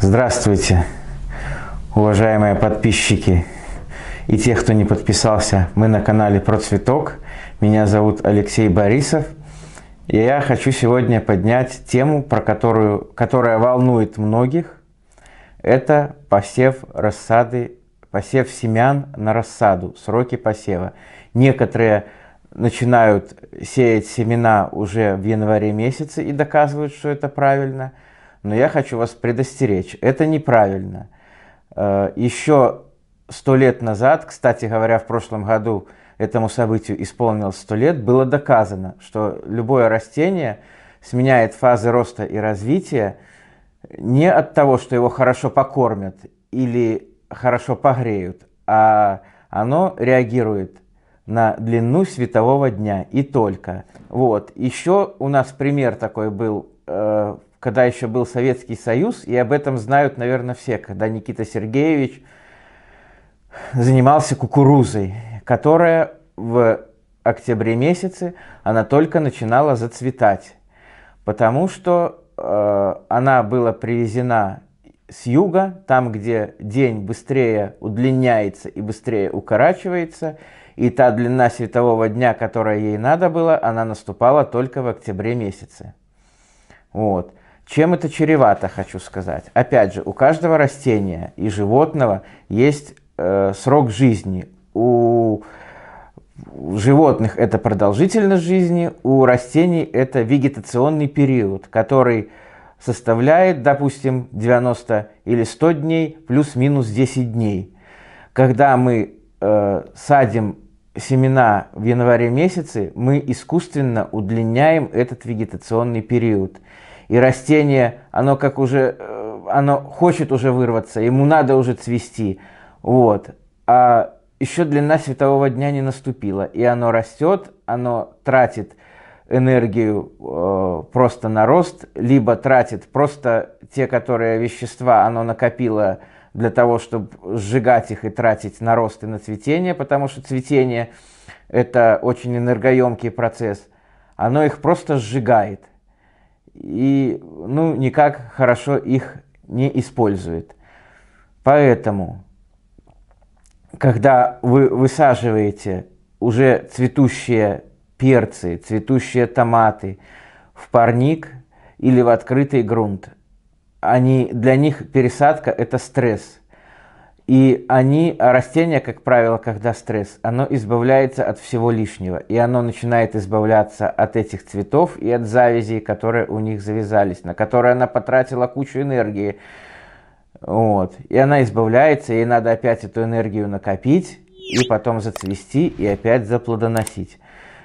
Здравствуйте, уважаемые подписчики и те, кто не подписался. Мы на канале Про Цветок. Меня зовут Алексей Борисов. И я хочу сегодня поднять тему, про которую, которая волнует многих. Это посев рассады, посев семян на рассаду, сроки посева. Некоторые начинают сеять семена уже в январе месяце и доказывают, что это правильно – но я хочу вас предостеречь. Это неправильно. Э, Еще сто лет назад, кстати говоря, в прошлом году этому событию исполнилось сто лет, было доказано, что любое растение сменяет фазы роста и развития не от того, что его хорошо покормят или хорошо погреют, а оно реагирует на длину светового дня и только. Вот. Еще у нас пример такой был э, когда еще был Советский Союз, и об этом знают, наверное, все, когда Никита Сергеевич занимался кукурузой, которая в октябре месяце, она только начинала зацветать, потому что э, она была привезена с юга, там, где день быстрее удлиняется и быстрее укорачивается, и та длина светового дня, которая ей надо было, она наступала только в октябре месяце. Вот. Чем это чревато, хочу сказать? Опять же, у каждого растения и животного есть э, срок жизни. У животных это продолжительность жизни, у растений это вегетационный период, который составляет, допустим, 90 или 100 дней плюс-минус 10 дней. Когда мы э, садим семена в январе месяце, мы искусственно удлиняем этот вегетационный период. И растение, оно как уже, э, оно хочет уже вырваться, ему надо уже цвести. Вот. А еще длина светового дня не наступила, и оно растет, оно тратит энергию э, просто на рост, либо тратит просто те, которые вещества оно накопило для того, чтобы сжигать их и тратить на рост и на цветение, потому что цветение – это очень энергоемкий процесс. Оно их просто сжигает и ну, никак хорошо их не использует. Поэтому, когда вы высаживаете уже цветущие перцы, цветущие томаты в парник или в открытый грунт, они, для них пересадка – это стресс – и они, растение, как правило, когда стресс, оно избавляется от всего лишнего. И оно начинает избавляться от этих цветов и от завязей, которые у них завязались, на которые она потратила кучу энергии. Вот. И она избавляется, ей надо опять эту энергию накопить, и потом зацвести, и опять заплодоносить.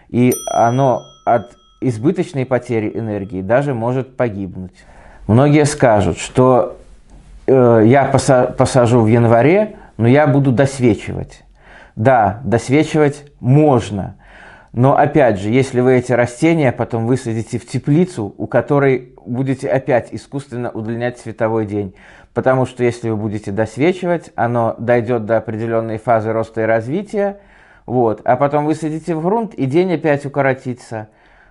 И оно от избыточной потери энергии даже может погибнуть. Многие скажут, что Э, я посажу в январе, но я буду досвечивать. Да, досвечивать можно. Но опять же, если вы эти растения потом высадите в теплицу, у которой будете опять искусственно удлинять световой день, потому что если вы будете досвечивать, оно дойдет до определенной фазы роста и развития, вот, а потом высадите в грунт, и день опять укоротится.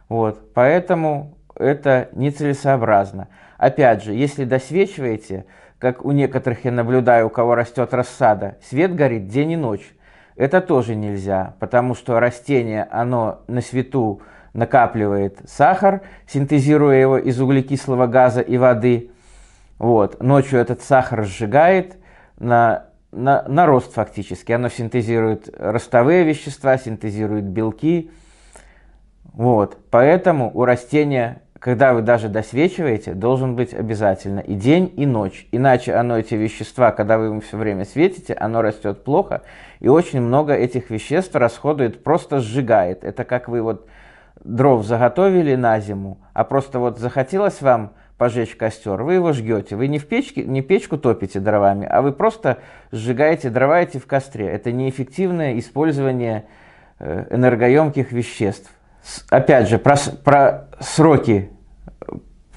Вот, поэтому это нецелесообразно. Опять же, если досвечиваете, как у некоторых я наблюдаю, у кого растет рассада, свет горит день и ночь. Это тоже нельзя, потому что растение, оно на свету накапливает сахар, синтезируя его из углекислого газа и воды. Вот. Ночью этот сахар сжигает на, на, на рост фактически. Оно синтезирует ростовые вещества, синтезирует белки. Вот. Поэтому у растения когда вы даже досвечиваете, должен быть обязательно и день, и ночь. Иначе оно, эти вещества, когда вы им все время светите, оно растет плохо, и очень много этих веществ расходует, просто сжигает. Это как вы вот дров заготовили на зиму, а просто вот захотелось вам пожечь костер, вы его жгете. Вы не, в печке, не печку топите дровами, а вы просто сжигаете дрова эти в костре. Это неэффективное использование э, энергоемких веществ. Опять же, про, про сроки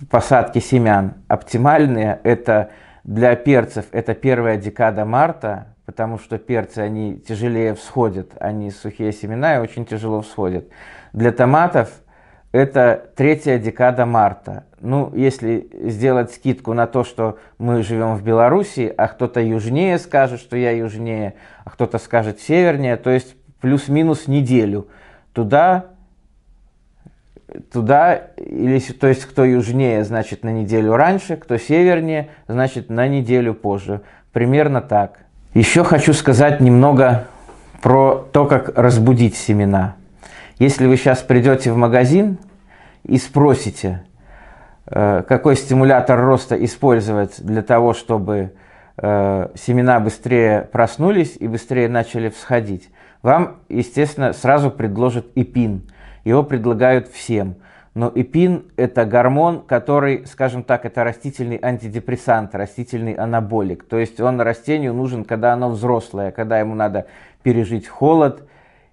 посадки семян оптимальные. Это для перцев это первая декада марта, потому что перцы, они тяжелее всходят, они сухие семена и очень тяжело всходят. Для томатов это третья декада марта. Ну, если сделать скидку на то, что мы живем в Беларуси, а кто-то южнее скажет, что я южнее, а кто-то скажет севернее, то есть плюс-минус неделю туда туда, или, то есть кто южнее, значит на неделю раньше, кто севернее, значит на неделю позже. Примерно так. Еще хочу сказать немного про то, как разбудить семена. Если вы сейчас придете в магазин и спросите, э, какой стимулятор роста использовать для того, чтобы э, семена быстрее проснулись и быстрее начали всходить, вам, естественно, сразу предложат эпин – его предлагают всем. Но эпин – это гормон, который, скажем так, это растительный антидепрессант, растительный анаболик. То есть он растению нужен, когда оно взрослое, когда ему надо пережить холод,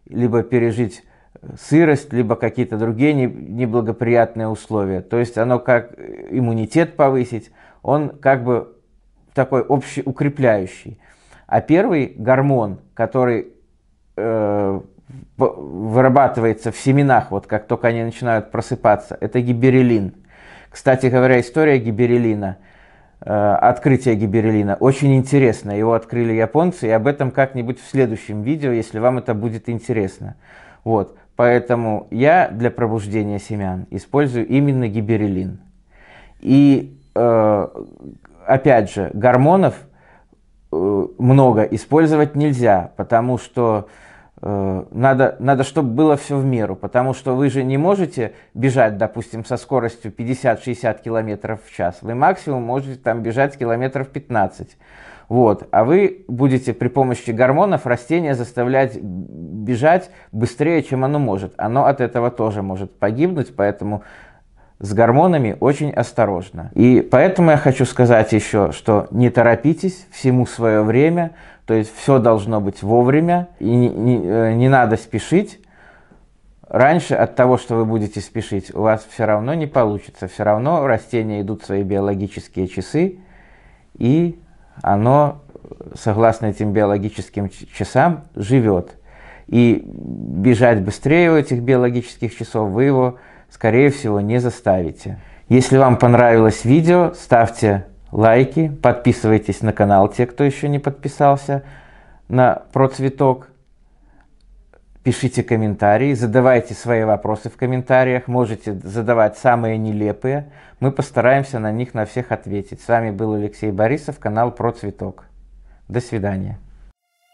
либо пережить э, сырость, либо какие-то другие неблагоприятные условия. То есть оно как э, иммунитет повысить, он как бы такой общий укрепляющий. А первый гормон, который э, вырабатывается в семенах, вот как только они начинают просыпаться, это гиберелин. Кстати говоря, история гиберелина, э, открытие гиберелина, очень интересно. Его открыли японцы, и об этом как-нибудь в следующем видео, если вам это будет интересно. Вот. Поэтому я для пробуждения семян использую именно гиберелин. И э, опять же, гормонов э, много использовать нельзя, потому что Э, надо, надо, чтобы было все в меру, потому что вы же не можете бежать, допустим, со скоростью 50-60 км в час. Вы максимум можете там бежать километров 15. Вот. А вы будете при помощи гормонов растение заставлять бежать быстрее, чем оно может. Оно от этого тоже может погибнуть, поэтому с гормонами очень осторожно. И поэтому я хочу сказать еще, что не торопитесь, всему свое время, то есть все должно быть вовремя, и не, не, э, не надо спешить. Раньше от того, что вы будете спешить, у вас все равно не получится, все равно растения идут свои биологические часы, и оно, согласно этим биологическим часам, живет. И бежать быстрее у этих биологических часов вы его скорее всего, не заставите. Если вам понравилось видео, ставьте лайки, подписывайтесь на канал, те, кто еще не подписался, на Процветок. Пишите комментарии, задавайте свои вопросы в комментариях, можете задавать самые нелепые. Мы постараемся на них на всех ответить. С вами был Алексей Борисов, канал Процветок. До свидания.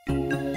thank you